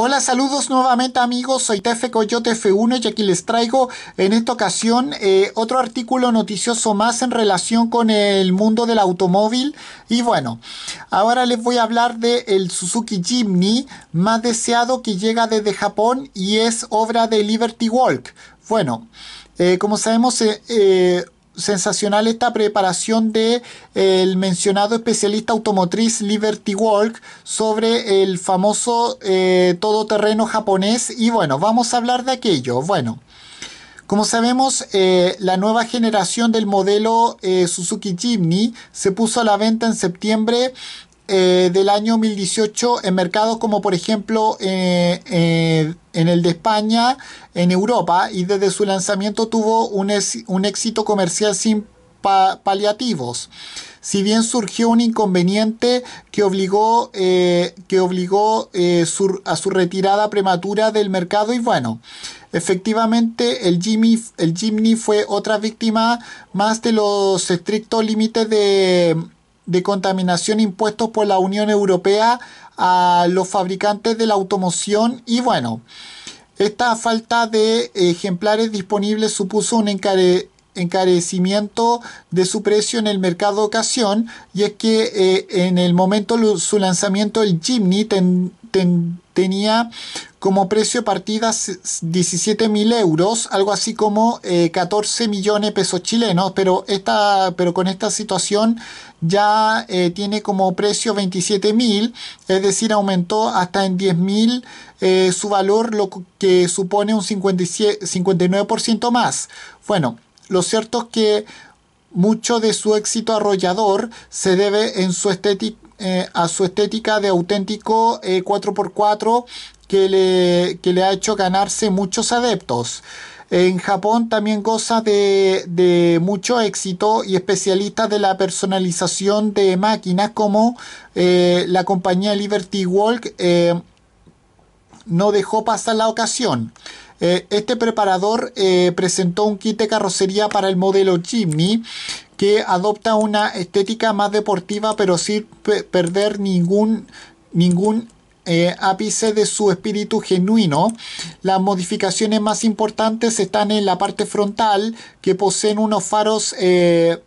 Hola, saludos nuevamente amigos, soy Tefe Coyote F1 y aquí les traigo en esta ocasión eh, otro artículo noticioso más en relación con el mundo del automóvil. Y bueno, ahora les voy a hablar del el Suzuki Jimny más deseado que llega desde Japón y es obra de Liberty Walk. Bueno, eh, como sabemos, eh, sensacional esta preparación de eh, el mencionado especialista automotriz Liberty Walk sobre el famoso eh, todoterreno japonés y bueno, vamos a hablar de aquello. Bueno, como sabemos, eh, la nueva generación del modelo Suzuki Jimny se puso a la venta en septiembre eh, del año 2018 en mercados como por ejemplo eh, eh, en el de España, en Europa, y desde su lanzamiento tuvo un, un éxito comercial sin paliativos. Si bien surgió un inconveniente que obligó, que obligó a su retirada prematura del mercado y bueno, Efectivamente, el, Jimmy, el Jimny fue otra víctima más de los estrictos límites de, de contaminación impuestos por la Unión Europea a los fabricantes de la automoción y bueno, esta falta de ejemplares disponibles supuso un encare encarecimiento de su precio en el mercado de ocasión y es que eh, en el momento de su lanzamiento el Jimny tenía como precio partida 17.000 euros, algo así como 14 eh, millones de pesos chilenos, pero, esta, pero con esta situación ya eh, tiene como precio 27.000, es decir, aumentó hasta en 10.000 mil su valor, lo que supone un 59% más. Bueno, lo cierto es que mucho de su éxito arrollador se debe en su eh, a su estética de auténtico 4x4 eh, que le, le, ha hecho ganarse muchos adeptos. En Japón también goza de, mucho éxito y especialistas de la personalización de máquinas como eh, la compañía Liberty Walk no dejó pasar la ocasión. Eh, este preparador eh, presentó un kit de carrocería para el modelo Jimny que adopta una estética más deportiva pero sin perder ningún, ningún eh, ápice de su espíritu genuino. Las modificaciones más importantes están en la parte frontal, que poseen unos faros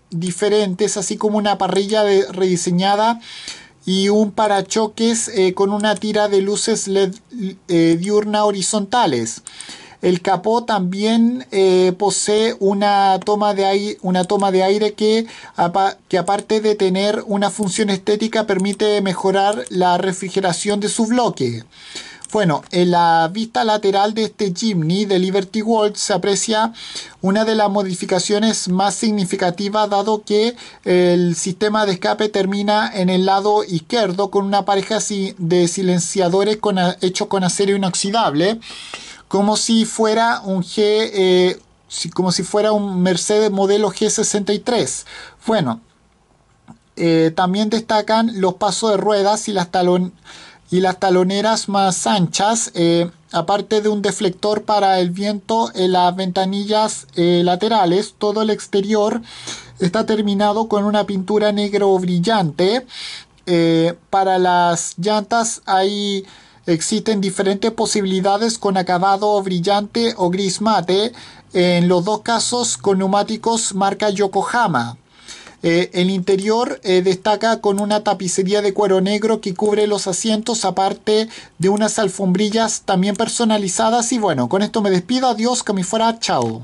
diferentes, así como una parrilla rediseñada y un parachoques eh, con una tira de luces LED eh, diurna horizontales. El capó también eh, posee una toma de aire, que, que, aparte de tener una función estética permite mejorar la refrigeración de su bloque. Bueno, en la vista lateral de este Jimny de Liberty World se aprecia una de las modificaciones más significativas dado que el sistema de escape termina en el lado izquierdo con una pareja de silenciadores con, hechos con acero inoxidable como si fuera un G eh, como si fuera un Mercedes modelo G63 bueno eh, también destacan los pasos de ruedas y las talones y las taloneras más anchas, eh, aparte de un deflector para el viento en las ventanillas eh, laterales, todo el exterior está terminado con una pintura negro brillante. Eh, para las llantas hay... Existen diferentes posibilidades con acabado brillante o gris mate, en los dos casos con neumáticos marca Yokohama. Eh, el interior eh, destaca con una tapicería de cuero negro que cubre los asientos, aparte de unas alfombrillas también personalizadas. Y bueno, con esto me despido. Adiós, que me fuera. Chao.